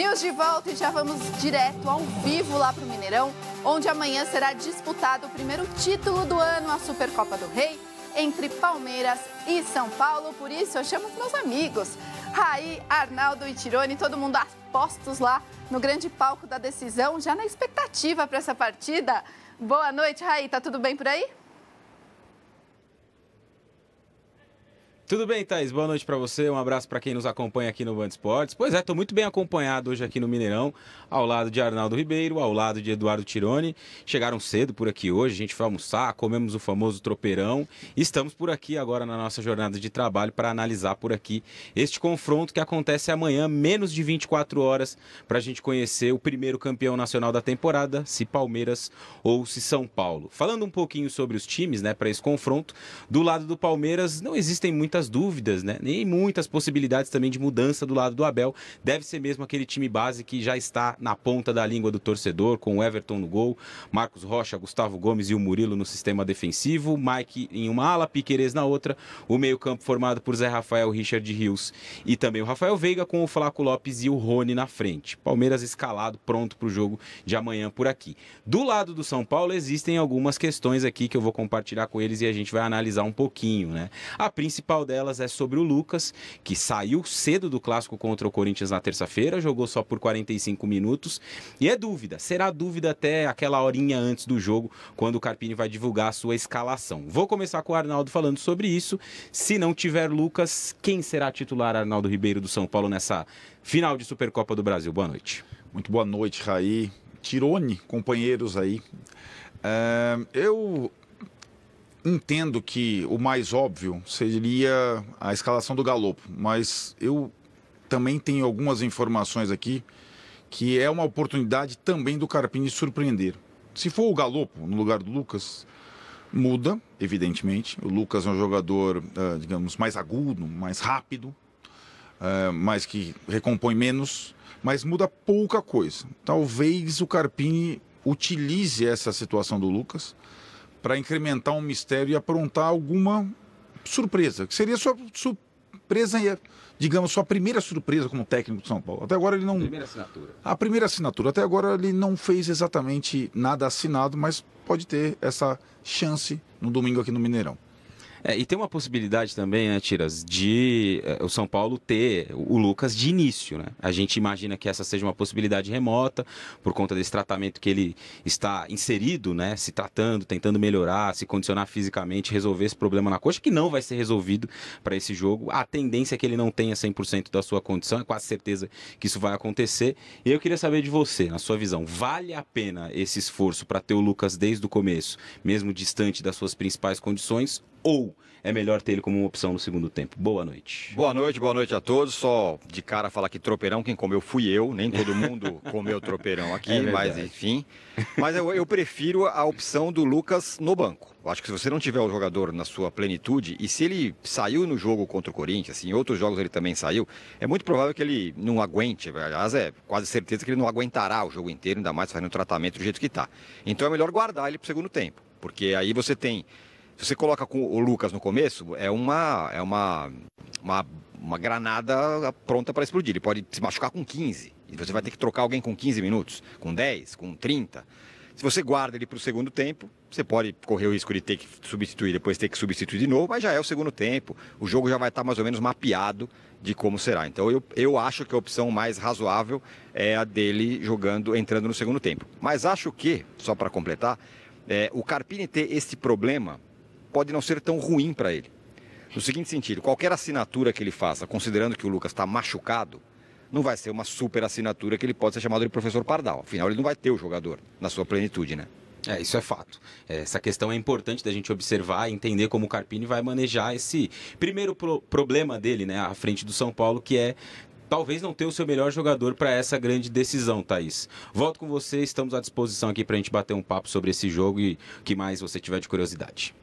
News de volta e já vamos direto ao vivo lá para o Mineirão, onde amanhã será disputado o primeiro título do ano, a Supercopa do Rei, entre Palmeiras e São Paulo. Por isso eu chamo os meus amigos, Raí, Arnaldo e Tirone, todo mundo apostos lá no grande palco da decisão, já na expectativa para essa partida. Boa noite, Raí, tá tudo bem por aí? Tudo bem, Thaís? Boa noite para você. Um abraço para quem nos acompanha aqui no Band Esportes. Pois é, estou muito bem acompanhado hoje aqui no Mineirão, ao lado de Arnaldo Ribeiro, ao lado de Eduardo Tironi. Chegaram cedo por aqui hoje, a gente foi almoçar, comemos o famoso tropeirão. Estamos por aqui agora na nossa jornada de trabalho para analisar por aqui este confronto que acontece amanhã, menos de 24 horas, para a gente conhecer o primeiro campeão nacional da temporada, se Palmeiras ou se São Paulo. Falando um pouquinho sobre os times, né, para esse confronto, do lado do Palmeiras não existem muitas muitas dúvidas, né? Nem muitas possibilidades também de mudança do lado do Abel. Deve ser mesmo aquele time base que já está na ponta da língua do torcedor, com o Everton no gol, Marcos Rocha, Gustavo Gomes e o Murilo no sistema defensivo, Mike em uma ala, Piquerez na outra, o meio-campo formado por Zé Rafael, Richard Rios e também o Rafael Veiga com o Flaco Lopes e o Rony na frente. Palmeiras escalado, pronto para o jogo de amanhã por aqui. Do lado do São Paulo existem algumas questões aqui que eu vou compartilhar com eles e a gente vai analisar um pouquinho, né? A principal delas é sobre o Lucas, que saiu cedo do clássico contra o Corinthians na terça-feira, jogou só por 45 minutos. E é dúvida, será dúvida até aquela horinha antes do jogo, quando o Carpini vai divulgar a sua escalação. Vou começar com o Arnaldo falando sobre isso. Se não tiver Lucas, quem será titular Arnaldo Ribeiro do São Paulo nessa final de Supercopa do Brasil? Boa noite. Muito boa noite, Raí. Tirone, companheiros aí. É, eu entendo que o mais óbvio seria a escalação do Galopo, mas eu também tenho algumas informações aqui que é uma oportunidade também do Carpini surpreender. Se for o Galopo no lugar do Lucas, muda, evidentemente. O Lucas é um jogador, ah, digamos, mais agudo, mais rápido, ah, mas que recompõe menos, mas muda pouca coisa. Talvez o Carpini utilize essa situação do Lucas para incrementar um mistério e aprontar alguma surpresa, que seria sua surpresa, digamos, sua primeira surpresa como técnico de São Paulo. Até agora ele não. Primeira assinatura. A primeira assinatura. Até agora ele não fez exatamente nada assinado, mas pode ter essa chance no domingo aqui no Mineirão. É, e tem uma possibilidade também, né, Tiras, de é, o São Paulo ter o Lucas de início, né? A gente imagina que essa seja uma possibilidade remota, por conta desse tratamento que ele está inserido, né? Se tratando, tentando melhorar, se condicionar fisicamente, resolver esse problema na coxa, que não vai ser resolvido para esse jogo. A tendência é que ele não tenha 100% da sua condição, é quase certeza que isso vai acontecer. E eu queria saber de você, na sua visão, vale a pena esse esforço para ter o Lucas desde o começo, mesmo distante das suas principais condições, ou é melhor ter ele como uma opção no segundo tempo. Boa noite. Boa noite, boa noite a todos. Só de cara falar que tropeirão, quem comeu fui eu, nem todo mundo comeu tropeirão aqui, é mas enfim. Mas eu, eu, prefiro a opção do Lucas no banco. acho que se você não tiver o jogador na sua plenitude, e se ele saiu no jogo contra o Corinthians, assim, em outros jogos ele também saiu, é muito provável que ele não aguente. Aliás, é quase certeza que ele não aguentará o jogo inteiro, ainda mais fazendo o tratamento do jeito que está. Então é melhor guardar ele para o segundo tempo, porque aí você tem se você coloca com o Lucas no começo, é uma, é uma, uma, uma granada pronta para explodir. Ele pode se machucar com 15. E você vai ter que trocar alguém com 15 minutos, com 10, com 30. Se você guarda ele para o segundo tempo, você pode correr o risco de ter que substituir, depois ter que substituir de novo, mas já é o segundo tempo. O jogo já vai estar tá mais ou menos mapeado de como será. Então eu, eu acho que a opção mais razoável é a dele jogando, entrando no segundo tempo. Mas acho que, só para completar, é, o Carpini ter esse problema pode não ser tão ruim para ele. No seguinte sentido, qualquer assinatura que ele faça, considerando que o Lucas está machucado, não vai ser uma super assinatura que ele pode ser chamado de professor Pardal. Afinal, ele não vai ter o jogador na sua plenitude, né? É, isso é fato. É, essa questão é importante da gente observar e entender como o Carpini vai manejar esse primeiro pro problema dele, né, à frente do São Paulo, que é talvez não ter o seu melhor jogador para essa grande decisão, Thaís. Volto com você, estamos à disposição aqui para a gente bater um papo sobre esse jogo e o que mais você tiver de curiosidade.